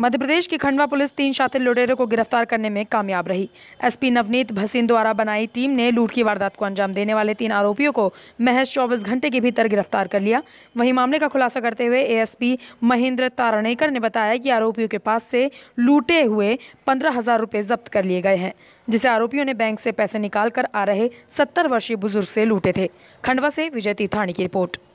मध्य प्रदेश की खंडवा पुलिस तीन शातिर लुटेरों को गिरफ्तार करने में कामयाब रही एसपी नवनीत भसीन द्वारा बनाई टीम ने लूट की वारदात को अंजाम देने वाले तीन आरोपियों को महज 24 घंटे के भीतर गिरफ्तार कर लिया वहीं मामले का खुलासा करते हुए एएसपी महेंद्र तारणेकर ने बताया कि आरोपियों के पास से लूटे हुए पंद्रह हजार रुपये जब्त कर लिए गए हैं जिसे आरोपियों ने बैंक से पैसे निकाल कर आ रहे सत्तर वर्षीय बुजुर्ग से लूटे थे खंडवा से विजय तीर्थाणी की रिपोर्ट